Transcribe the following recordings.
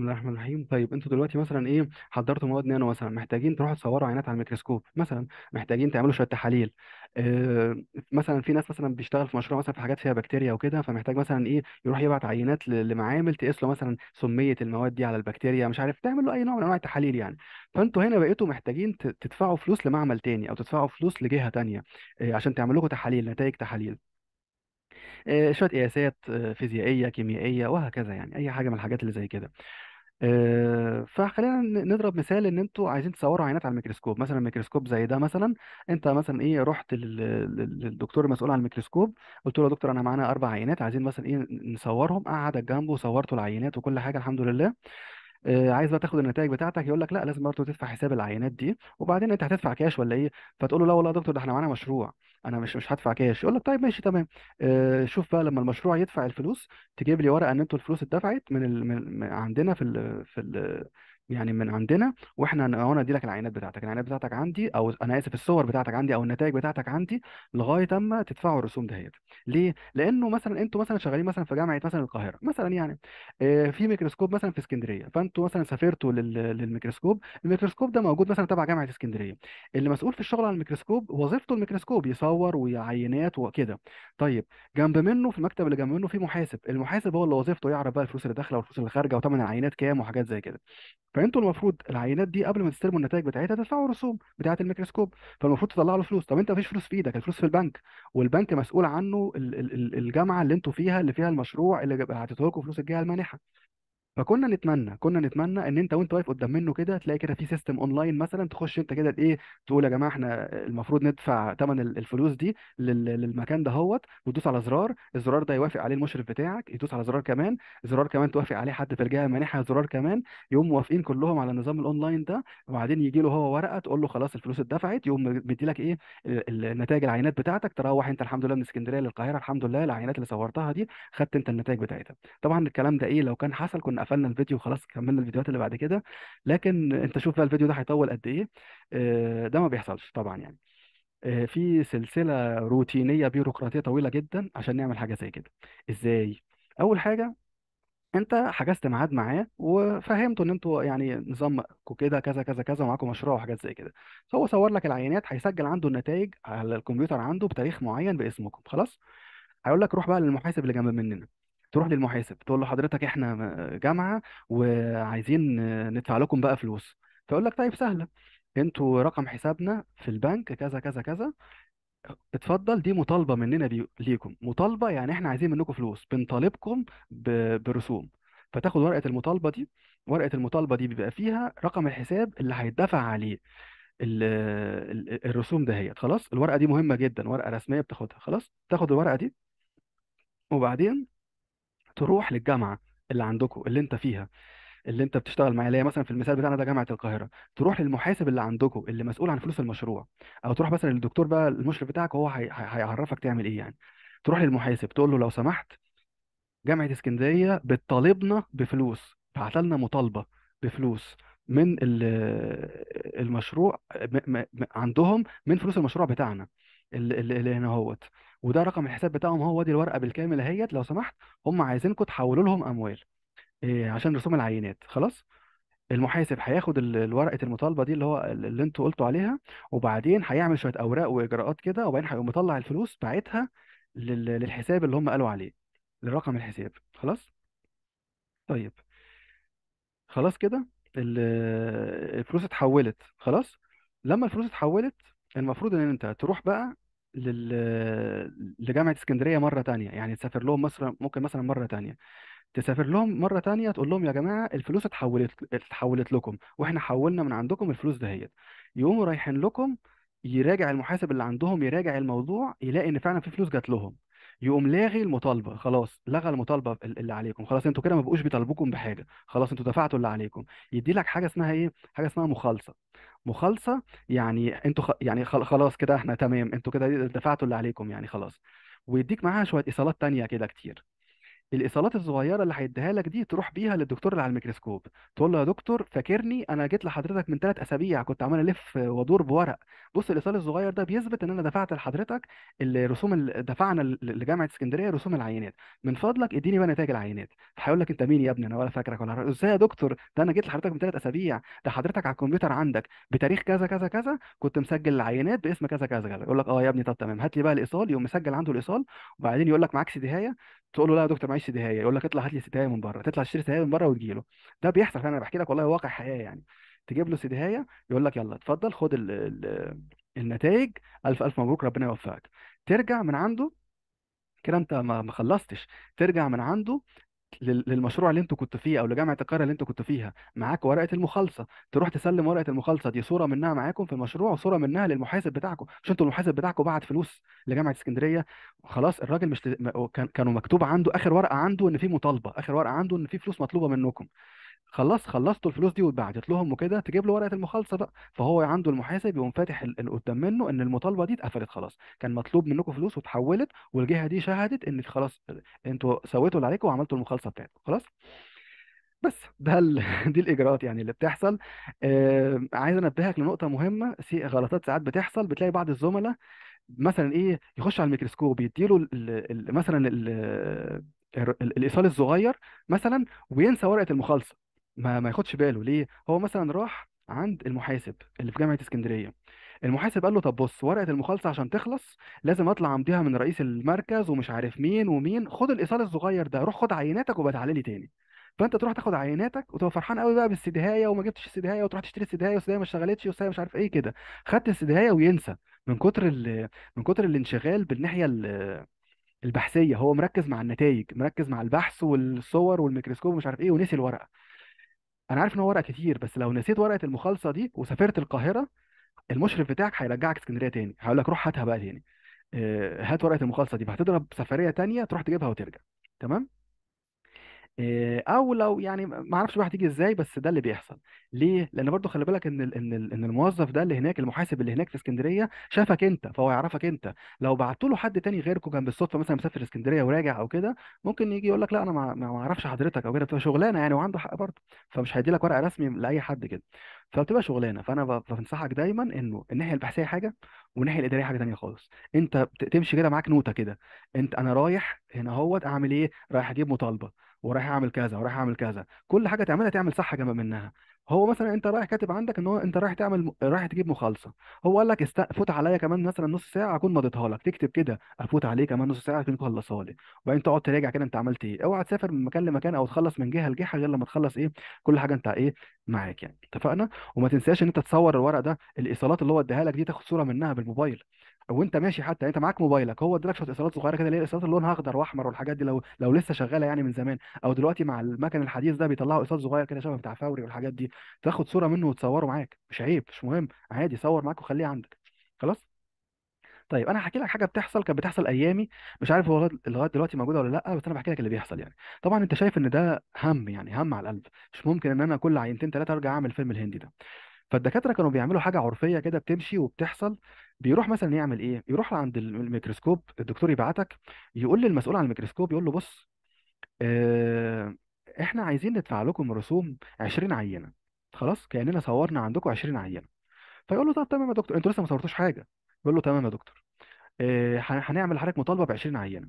بسم الله الرحمن الرحيم طيب انتوا دلوقتي مثلا ايه حضرتوا مواد نانو مثلا محتاجين تروحوا تصوروا عينات على الميكروسكوب مثلا محتاجين تعملوا شويه تحاليل آه مثلا في ناس مثلا بيشتغل في مشروع مثلا في حاجات فيها بكتيريا وكده فمحتاج مثلا ايه يروح يبعت عينات لمعامل تقيس له مثلا سميه المواد دي على البكتيريا مش عارف تعمل له اي نوع من انواع التحاليل يعني فانتوا هنا بقيتوا محتاجين تدفعوا فلوس لمعمل تاني او تدفعوا فلوس لجهه تانيه آه عشان تعمل لكم تحاليل نتائج تحاليل آه، شويه قياسات آه، فيزيائيه كيميائيه وهكذا يعني اي حاجه من الحاجات اللي زي كده آه، فخلينا نضرب مثال ان انتوا عايزين تصوروا عينات على الميكروسكوب مثلا ميكروسكوب زي ده مثلا انت مثلا ايه رحت للدكتور المسؤول عن الميكروسكوب قلت له يا دكتور انا معانا اربع عينات عايزين مثلا ايه نصورهم قعدك جنبه وصورته العينات وكل حاجه الحمد لله آه، عايز بقى تاخد النتائج بتاعتك يقول لك لا لازم برضه تدفع حساب العينات دي وبعدين انت هتدفع كاش ولا ايه فتقول له لا والله يا دكتور ده احنا معانا مشروع انا مش مش هدفع كاش يقول لك طيب ماشي تمام آه، شوف بقى لما المشروع يدفع الفلوس تجيب لي ورقه ان انتوا الفلوس اتدفعت من, ال... من عندنا في ال... في ال... يعني من عندنا واحنا هن- ادي لك العينات بتاعتك العينات بتاعتك عندي او انا اسف الصور بتاعتك عندي او النتائج بتاعتك عندي لغايه اما تدفعوا الرسوم دهيت ليه لانه مثلا انتوا مثلا شغالين مثلا في جامعه مثلا القاهره مثلا يعني آه، في ميكروسكوب مثلا في اسكندريه فانتوا مثلا سافرتوا للميكروسكوب الميكروسكوب ده موجود مثلا تبع جامعه اسكندريه اللي مسؤول في الشغل على الميكروسكوب وظيفته الميكروسكوب يصور وعينات وكده طيب جنب منه في المكتب اللي جنب منه في محاسب المحاسب هو اللي وظيفته يعرف بقى الفلوس اللي داخله والفلوس اللي خارجه وثمن العينات كام وحاجات زي كده فانتوا المفروض العينات دي قبل ما تستلموا النتائج بتاعتها تدفعوا رسوم بتاعه الميكروسكوب فالمفروض تطلع له فلوس طب انت مفيش فلوس في ايدك الفلوس في البنك والبنك مسؤول عنه الجامعه اللي انتوا فيها اللي فيها المشروع اللي هتديه لكم فلوس الجهه المانحه فكنا نتمنى كنا نتمنى ان انت وانت واقف قدام منه كده تلاقي كده في سيستم اونلاين مثلا تخش انت كده ايه تقول يا جماعه احنا المفروض ندفع ثمن الفلوس دي للمكان ده هوت وتدوس على زرار الزرار ده يوافق عليه المشرف بتاعك يدوس على زرار كمان زرار كمان توافق عليه حد في الجهه المانحه زرار كمان يقوم موافقين كلهم على النظام الاونلاين ده وبعدين يجي له هو ورقه تقول له خلاص الفلوس اتدفعت يقوم مدي لك ايه النتائج العينات بتاعتك تروح انت الحمد لله من اسكندريه للقاهره الحمد لله العينات اللي صورتها دي خدت انت النتائج بتاعتها طبعا الكلام ده ايه لو كان حصل كنا قفلنا الفيديو وخلاص كملنا الفيديوهات اللي بعد كده لكن انت شوف بقى الفيديو ده هيطول قد ايه آه، ده ما بيحصلش طبعا يعني آه، في سلسله روتينيه بيروقراطيه طويله جدا عشان نعمل حاجه زي كده ازاي اول حاجه انت حجزت ميعاد معاه وفهمته ان انتوا يعني نظامكم كده كذا كذا كذا ومعاكم مشروع وحاجات زي كده فهو صور لك العينات هيسجل عنده النتائج على الكمبيوتر عنده بتاريخ معين باسمكم خلاص هيقول لك روح بقى للمحاسب اللي جنب مننا تروح للمحاسب تقول له حضرتك احنا جامعه وعايزين ندفع لكم بقى فلوس فيقول لك طيب سهله انتوا رقم حسابنا في البنك كذا كذا كذا اتفضل دي مطالبه مننا ليكم مطالبه يعني احنا عايزين منكم فلوس بنطالبكم برسوم فتاخد ورقه المطالبه دي ورقه المطالبه دي بيبقى فيها رقم الحساب اللي هيدفع عليه الرسوم ده الرسوم دهيت خلاص الورقه دي مهمه جدا ورقه رسميه بتاخدها خلاص تاخد الورقه دي وبعدين تروح للجامعه اللي عندكم اللي انت فيها اللي انت بتشتغل معايا اللي هي مثلا في المثال بتاعنا ده جامعه القاهره تروح للمحاسب اللي عندكم اللي مسؤول عن فلوس المشروع او تروح مثلا للدكتور بقى المشرف بتاعك هو هيعرفك تعمل ايه يعني تروح للمحاسب تقول له لو سمحت جامعه اسكندريه بتطالبنا بفلوس بعت لنا مطالبه بفلوس من المشروع عندهم من فلوس المشروع بتاعنا اللي هنا هوت وده رقم الحساب بتاعهم هو دي الورقه بالكامل اهيت لو سمحت هم عايزينكم تحولوا لهم اموال إيه عشان رسوم العينات خلاص المحاسب هياخد ورقه المطالبه دي اللي هو اللي انتوا قلتوا عليها وبعدين هيعمل شويه اوراق واجراءات كده وبعدين هيقوم مطلع الفلوس بتاعتها للحساب اللي هم قالوا عليه لرقم الحساب خلاص طيب خلاص كده الفلوس اتحولت خلاص لما الفلوس اتحولت المفروض ان انت تروح بقى لل... لجامعه اسكندريه مره تانية يعني تسافر لهم مصر ممكن مثلا مره تانية تسافر لهم مره تانية تقول لهم يا جماعه الفلوس اتحولت اتحولت لكم واحنا حولنا من عندكم الفلوس دهيت يقوموا رايحين لكم يراجع المحاسب اللي عندهم يراجع الموضوع يلاقي ان فعلا في فلوس جات لهم يقوم لاغي المطالبه خلاص لغى المطالبه اللي عليكم خلاص انتوا كده ما بقوش بيطالبوكم بحاجه خلاص انتوا دفعتوا اللي عليكم يدي لك حاجه اسمها ايه حاجه اسمها مخالصه مخالصه يعني انتوا خ... يعني خلاص كده احنا تمام انتوا كده دفعتوا اللي عليكم يعني خلاص ويديك معاها شويه ايصالات تانية كده كتير الايصالات الصغيره اللي هيديها لك دي تروح بيها للدكتور اللي على الميكروسكوب تقول له يا دكتور فاكرني انا جيت لحضرتك من ثلاث اسابيع كنت عمال الف وادور بورق بص الايصال الصغير ده بيثبت ان انا دفعت لحضرتك الرسوم اللي دفعنا لجامعه اسكندريه رسوم العينات من فضلك اديني بقى نتائج العينات هيقول لك انت مين يا ابني انا ولا فاكرك ولا ازاي يا دكتور ده انا جيت لحضرتك من ثلاث اسابيع ده حضرتك على الكمبيوتر عندك بتاريخ كذا كذا كذا كنت مسجل العينات باسم كذا كذا كذا يقول لك اه يا ابني طب تمام هات لي بقى الايصال يقوم مسجل عنده الايصال وبعدين يقول لك معاك سي تقول له لا يا دكتور معيش سدهايه يقول لك اطلع هات لي سدهايه من بره تطلع تشتري سدهايه من بره وتجي له ده بيحصل فعلا انا بحكي لك والله واقع حياه يعني تجيب له سدهايه يقول لك يلا اتفضل خد الـ الـ النتائج الف الف مبروك ربنا يوفقك ترجع من عنده كده انت ما خلصتش ترجع من عنده للمشروع اللي انتوا كنتوا فيه او لجامعه القاهره اللي انتوا كنتوا فيها معاك ورقه المخالصه تروح تسلم ورقه المخالصه دي صوره منها معاكم في المشروع وصوره منها للمحاسب بتاعكم مش انتوا المحاسب بتاعكم بعت فلوس لجامعه اسكندريه خلاص الراجل مش كانوا مكتوب عنده اخر ورقه عنده ان في مطالبه اخر ورقه عنده ان في فلوس مطلوبه منكم خلصت خلصت الفلوس دي واتبعتت لهم وكده تجيب له ورقه المخالصه بقى فهو عنده المحاسب يقوم فاتح اللي قدام منه ان المطالبه دي اتقفلت خلاص كان مطلوب منكم فلوس واتحولت والجهه دي شهدت ان خلاص انتوا سويتوا اللي عليكم وعملتوا المخالصه بتاعتكم خلاص بس ده ال... دي الاجراءات يعني اللي بتحصل آه عايز انبهك لنقطه مهمه سي- غلطات ساعات بتحصل بتلاقي بعض الزملاء مثلا ايه يخش على الميكروسكوب يديله ال- ال- مثلا ال- ال- الايصال الصغير مثلا وينسى ورقه المخالصه ما ما ياخدش باله ليه هو مثلا راح عند المحاسب اللي في جامعه اسكندريه المحاسب قال له طب بص ورقه المخالصه عشان تخلص لازم اطلع امضيها من رئيس المركز ومش عارف مين ومين خد الايصال الصغير ده روح خد عيناتك وبتعالى لي تاني فانت تروح تاخد عيناتك وتبقى فرحان قوي بقى بالسدهايه وما جبتش السدهايه وتروح تشتري السدهايه والسدهايه ما اشتغلتش والسدهايه مش عارف ايه كده خدت السدهايه وينسى من كتر ال... من كتر الانشغال بالناحيه ال... البحثيه هو مركز مع النتائج مركز مع البحث والصور والميكروسكوب ومش عارف ايه ونسي الورقه انا عارف ان هو ورق كتير بس لو نسيت ورقه المخالصه دي وسافرت القاهره المشرف بتاعك هيرجعك اسكندريه تاني هيقول لك روح هاتها بقى تاني آه، هات ورقه المخالصه دي فهتضرب سفريه تانيه تروح تجيبها وترجع تمام آه، او لو يعني ما اعرفش الواحد يجي ازاي بس ده اللي بيحصل ليه لان برضو خلي بالك ان ان ان الموظف ده اللي هناك المحاسب اللي هناك في اسكندريه شافك انت فهو يعرفك انت لو بعت له حد تاني غيركم كان بالصدفه مثلا مسافر اسكندريه وراجع او كده ممكن يجي يقول لك لا انا ما اعرفش حضرتك او كده بتبقى شغلانه يعني وعنده حق برضه فمش هيدي لك ورقه رسمي لاي حد كده فبتبقى شغلانه فانا بنصحك دايما انه الناحيه البحثيه حاجه والناحيه الاداريه حاجه تانيه خالص انت تمشي كده معاك نوته كده انت انا رايح هنا اهوت اعمل ايه رايح اجيب مطالبه ورايح اعمل كذا ورايح اعمل كذا كل حاجه تعملها تعمل صح جنب منها هو مثلا انت رايح كاتب عندك ان هو انت رايح تعمل رايح تجيب مخالصه هو قال لك است... فوت عليا كمان مثلا نص ساعه اكون مضيتها لك تكتب كده افوت عليه كمان نص ساعه اكون مخلصها لي وبعدين تقعد تراجع كده انت عملت ايه اوعى تسافر من مكان لمكان او تخلص من جهه لجهه غير لما تخلص ايه كل حاجه انت ايه معاك يعني اتفقنا وما تنساش ان انت تصور الورق ده الايصالات اللي هو اديها لك دي تاخد صوره منها بالموبايل وانت ماشي حتى انت معاك موبايلك هو ادالك شويه اصابات صغيره كده اللي هي الاصابات اللي لونها اخضر واحمر والحاجات دي لو لو لسه شغاله يعني من زمان او دلوقتي مع المكن الحديث ده بيطلعوا اصابات صغير كده شبه بتاع فوري والحاجات دي تاخد صوره منه وتصوره معاك مش عيب مش مهم عادي صور معاك وخليه عندك خلاص طيب انا هحكي لك حاجه بتحصل كانت بتحصل ايامي مش عارف هو لغايه لغاية دلوقتي موجوده ولا لا بس انا بحكي لك اللي بيحصل يعني طبعا انت شايف ان ده هم يعني هم على القلب مش ممكن ان انا كل عينتين ثلاثه ارجع اعمل فيلم الهندي ده فالدكاتره كانوا بيعملوا حاجه عرفيه كده بتمشي وبتحصل بيروح مثلا يعمل ايه يروح عند الميكروسكوب الدكتور يبعتك يقول للمسؤول عن الميكروسكوب يقول له بص آه، احنا عايزين ندفع لكم رسوم 20 عينه خلاص كاننا صورنا عندكم 20 عينه فيقول له طب تمام يا دكتور انتوا لسه ما صورتوش حاجه يقول له تمام يا دكتور آه، هنعمل لحضرتك مطالبه ب 20 عينه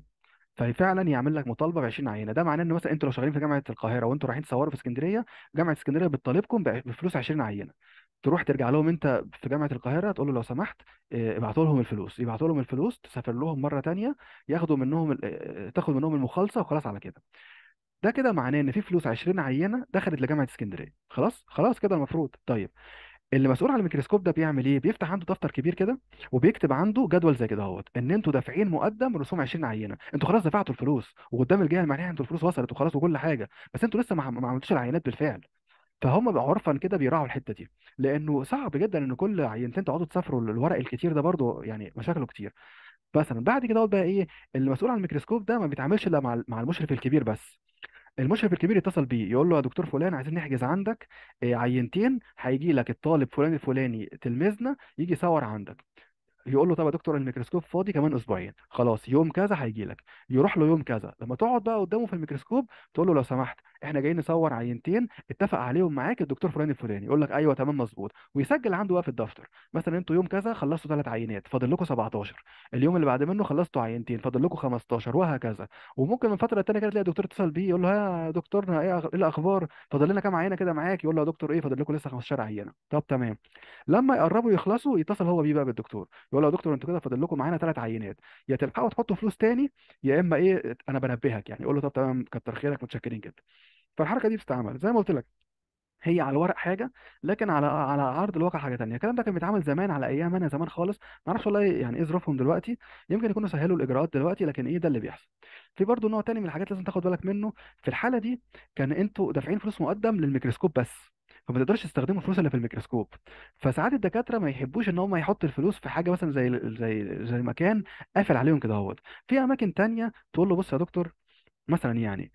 ففعلا يعمل لك مطالبه ب 20 عينه ده معناه ان مثلا انتوا لو شغالين في جامعه القاهره وانتوا رايحين تصوروا في اسكندريه جامعه اسكندريه بتطالبكم بفلوس 20 عينه تروح ترجع لهم انت في جامعه القاهره تقول له لو سمحت آه، ابعتوا لهم الفلوس يبعتوا لهم الفلوس تسافر لهم مره تانية ياخدوا منهم آه، تاخد منهم المخالصه وخلاص على كده ده كده معناه ان في فلوس 20 عينه دخلت لجامعه اسكندريه خلاص خلاص كده المفروض طيب اللي مسؤول على الميكروسكوب ده بيعمل ايه بيفتح عنده دفتر كبير كده وبيكتب عنده جدول زي كده اهوت ان انتوا دافعين مقدم رسوم 20 عينه انتوا خلاص دفعتوا الفلوس وقدام الجهه المعنيه انتوا الفلوس وصلت وخلاص وكل حاجه بس انتوا لسه ما عملتوش العينات بالفعل فهم بقى عرفا كده بيراعوا الحته دي لانه صعب جدا ان كل عينتين تقعدوا تسافروا الورق الكتير ده برضه يعني مشاكله كتير مثلا بعد كده بقى ايه المسؤول عن الميكروسكوب ده ما بيتعاملش الا مع مع المشرف الكبير بس المشرف الكبير يتصل بيه يقول له يا دكتور فلان عايزين نحجز عندك آه، عينتين هيجي لك الطالب فلان الفلاني تلميذنا يجي يصور عندك يقول له طب يا دكتور الميكروسكوب فاضي كمان اسبوعين خلاص يوم كذا هيجي لك يروح له يوم كذا لما تقعد بقى قدامه في الميكروسكوب تقول له لو سمحت احنا جايين نصور عينتين اتفق عليهم معاك الدكتور فلان الفلاني يقول لك ايوه تمام مظبوط ويسجل عنده بقى في الدفتر مثلا انتوا يوم كذا خلصتوا ثلاث عينات فاضل لكم 17 اليوم اللي بعد منه خلصتوا عينتين فاضل لكم 15 وهكذا وممكن من فتره تانية كده تلاقي الدكتور اتصل بيه يقول له يا دكتور إيه, ايه الاخبار فاضل لنا كام عينه كده معاك يقول له يا دكتور ايه فاضل لكم لسه 15 عينه طب تمام لما يقربوا يخلصوا يتصل هو بيه بقى بالدكتور يقول له يا دكتور انتوا كده فاضل لكم معانا ثلاث عينات يا تلحقوا تحطوا فلوس تاني يا اما ايه انا بنبهك يعني يقول له طب تمام كتر خيرك متشكرين جدا فالحركه دي بتتعمل زي ما قلت لك هي على الورق حاجه لكن على على عرض الواقع حاجه تانية الكلام ده كان بيتعمل زمان على ايام انا زمان خالص ما اعرفش والله يعني ايه ظروفهم دلوقتي يمكن يكونوا سهلوا الاجراءات دلوقتي لكن ايه ده اللي بيحصل في برضه نوع تاني من الحاجات لازم تاخد بالك منه في الحاله دي كان انتوا دافعين فلوس مقدم للميكروسكوب بس فما تقدرش تستخدموا الفلوس اللي في الميكروسكوب فساعات الدكاتره ما يحبوش ان هم يحطوا الفلوس في حاجه مثلا زي زي زي مكان قافل عليهم كده اهوت في اماكن تانية تقول له بص يا دكتور مثلا يعني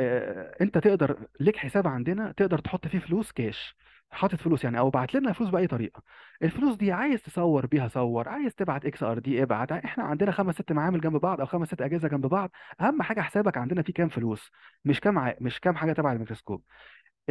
آه، انت تقدر ليك حساب عندنا تقدر تحط فيه فلوس كاش حاطط فلوس يعني او بعت لنا فلوس باي طريقه الفلوس دي عايز تصور بيها صور عايز تبعت اكس ار دي ابعت يعني احنا عندنا خمس ست معامل جنب بعض او خمس ست اجهزه جنب بعض اهم حاجه حسابك عندنا فيه كام فلوس مش كام ع... مش كام حاجه تبع الميكروسكوب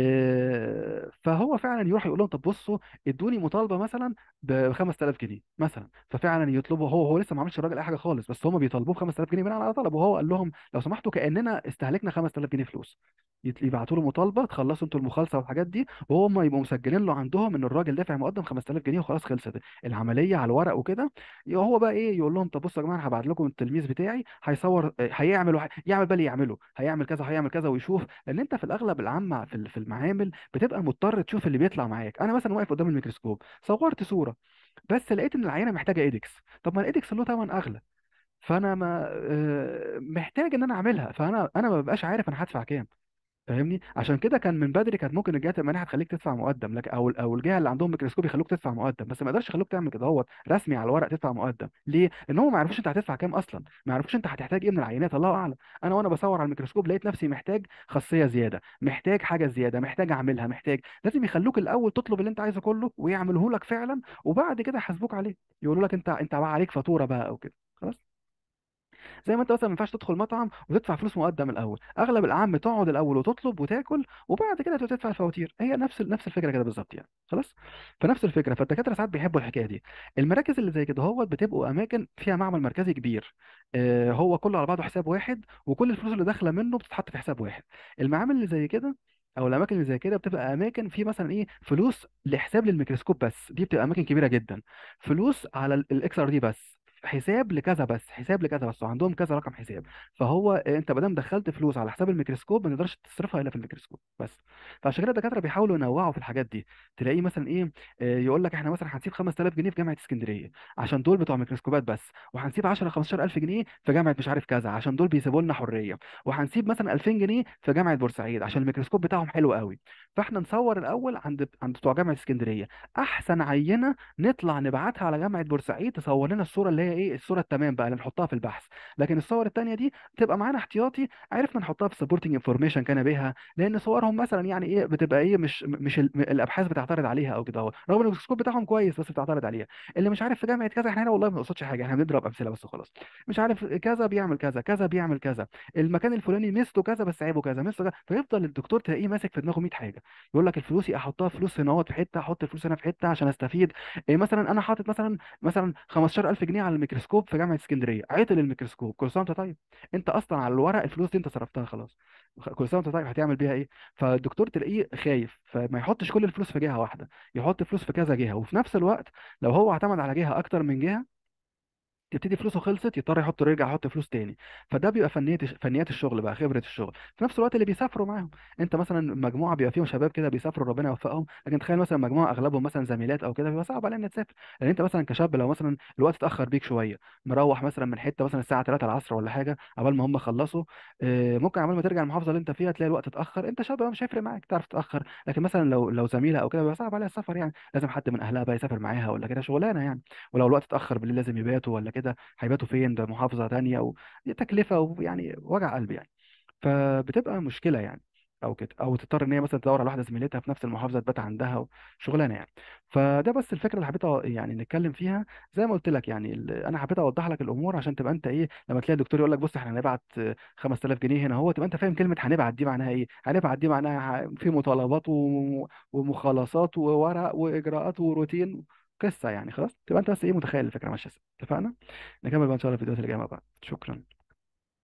آه، فهو فعلا يروح يقول لهم طب بصوا ادوني مطالبه مثلا ب 5000 جنيه مثلا ففعلا يطلبوا هو هو لسه ما عملش الراجل اي حاجه خالص بس هم بيطالبوه ب 5000 جنيه بناء على طلب وهو قال لهم لو سمحتوا كاننا استهلكنا 5000 جنيه فلوس يبعتوا له مطالبه تخلصوا انتوا المخالصه والحاجات دي وهم يبقوا مسجلين له عندهم ان الراجل دافع مقدم 5000 جنيه وخلاص خلصت العمليه على الورق وكده هو بقى ايه يقول لهم طب بصوا يا جماعه انا هبعت لكم التلميذ بتاعي هيصور هيعمل وح... يعمل بالي يعمله هيعمل كذا هيعمل كذا ويشوف لان انت في الاغلب العامه في المعامل بتبقى مضطر تشوف اللي بيطلع معاك انا مثلا واقف قدام الميكروسكوب صورت صوره بس لقيت ان العينه محتاجه ايدكس طب ما الايدكس له ثمن اغلى فانا ما آه، محتاج ان انا اعملها فانا انا ما ببقاش عارف انا هدفع كام فاهمني عشان كده كان من بدري كانت ممكن الجهات المانحه تخليك تدفع مقدم لك او او الجهه اللي عندهم ميكروسكوب يخلوك تدفع مقدم بس ما يقدرش يخلوك تعمل كده هو رسمي على الورق تدفع مقدم ليه لان هم ما يعرفوش انت هتدفع كام اصلا ما يعرفوش انت هتحتاج ايه من العينات الله اعلم انا وانا بصور على الميكروسكوب لقيت نفسي محتاج خاصيه زياده محتاج حاجه زياده محتاج اعملها محتاج لازم يخلوك الاول تطلب اللي انت عايزه كله ويعملهولك فعلا وبعد كده يحاسبوك عليه يقولوا لك انت انت بقى عليك فاتوره بقى او كده خلاص زي ما انت مثلا ما ينفعش تدخل مطعم وتدفع فلوس مقدم الاول اغلب العام تقعد الاول وتطلب وتاكل وبعد كده تدفع الفواتير هي نفس نفس الفكره كده بالظبط يعني خلاص فنفس الفكره فالدكاتره ساعات بيحبوا الحكايه دي المراكز اللي زي كده هو بتبقوا اماكن فيها معمل مركزي كبير آه، هو كله على بعضه حساب واحد وكل الفلوس اللي داخله منه بتتحط في حساب واحد المعامل اللي زي كده او الاماكن اللي زي كده بتبقى اماكن في مثلا ايه فلوس لحساب للميكروسكوب بس دي بتبقى اماكن كبيره جدا فلوس على الاكس ار دي بس حساب لكذا بس حساب لكذا بس وعندهم كذا رقم حساب فهو انت ما دام دخلت فلوس على حساب الميكروسكوب ما تقدرش تصرفها الا في الميكروسكوب بس فعشان كده الدكاتره بيحاولوا ينوعوا في الحاجات دي تلاقيه مثلا ايه آه، يقول لك احنا مثلا هنسيب 5000 جنيه في جامعه اسكندريه عشان دول بتوع ميكروسكوبات بس وهنسيب 10 15000 جنيه في جامعه مش عارف كذا عشان دول بيسيبوا لنا حريه وهنسيب مثلا 2000 جنيه في جامعه بورسعيد عشان الميكروسكوب بتاعهم حلو قوي فاحنا نصور الاول عند عند بتوع جامعه اسكندريه احسن عينه نطلع نبعتها على جامعه بورسعيد تصور لنا الصوره اللي هي هي ايه الصوره التمام بقى اللي نحطها في البحث لكن الصور الثانيه دي تبقى معانا احتياطي عرفنا نحطها في سبورتنج انفورميشن كان بيها لان صورهم مثلا يعني ايه بتبقى ايه مش مش الابحاث بتعترض عليها او كده رغم ان السكوب بتاعهم كويس بس بتعترض عليها اللي مش عارف في جامعه كذا احنا هنا والله ما بنقصدش حاجه احنا بنضرب امثله بس خلاص مش عارف كذا بيعمل كذا كذا بيعمل كذا المكان الفلاني ميزته كذا بس عيبه كذا ميزته كذا فيفضل الدكتور تلاقيه ماسك في دماغه 100 حاجه يقول لك الفلوس إيه، احطها فلوس هنا في حته احط الفلوس هنا في حته عشان استفيد إيه مثلا انا حاطط مثلا مثلا 15000 جنيه على الميكروسكوب في جامعه اسكندريه عطل الميكروسكوب كل سنه وانت طيب انت اصلا على الورق الفلوس دي انت صرفتها خلاص كل سنه وانت طيب هتعمل بيها ايه فالدكتور تلاقيه خايف فما يحطش كل الفلوس في جهه واحده يحط فلوس في كذا جهه وفي نفس الوقت لو هو اعتمد على جهه اكتر من جهه تبتدي فلوسه خلصت يضطر يحط يرجع يحط فلوس تاني فده بيبقى فنيات فنيات الشغل بقى خبره الشغل في نفس الوقت اللي بيسافروا معاهم انت مثلا مجموعه بيبقى فيهم شباب كده بيسافروا ربنا يوفقهم لكن تخيل مثلا مجموعه اغلبهم مثلا زميلات او كده بيبقى صعب عليها انها تسافر لان انت مثلا كشاب لو مثلا الوقت اتاخر بيك شويه مروح مثلا من حته مثلا الساعه 3 العصر ولا حاجه عبال ما هم خلصوا آه، ممكن عبال ما ترجع المحافظه اللي انت فيها تلاقي الوقت اتاخر انت شاب مش هيفرق معاك تعرف تتاخر لكن مثلا لو لو زميله او كده بيبقى صعب عليها السفر يعني لازم حد من اهلها بقى يسافر معاها ولا كده شغلانه يعني ولو الوقت اتاخر بالليل لازم يباتوا ولا كده كده هيباتوا فين ده محافظه تانية او دي تكلفه ويعني وجع قلب يعني فبتبقى مشكله يعني او كده او تضطر ان هي مثلا تدور على واحده زميلتها في نفس المحافظه تبات عندها شغلانه يعني فده بس الفكره اللي حبيت يعني نتكلم فيها زي ما قلت لك يعني انا حبيت اوضح لك الامور عشان تبقى انت ايه لما تلاقي الدكتور يقول لك بص احنا هنبعت 5000 جنيه هنا هو تبقى انت فاهم كلمه هنبعت دي معناها ايه هنبعت دي معناها في مطالبات ومخالصات وورق واجراءات وروتين قصه يعني خلاص تبقى انت بس ايه متخيل الفكره ماشيه اتفقنا نكمل بقى ان شاء الله في الفيديوهات اللي جايه مع بعض شكرا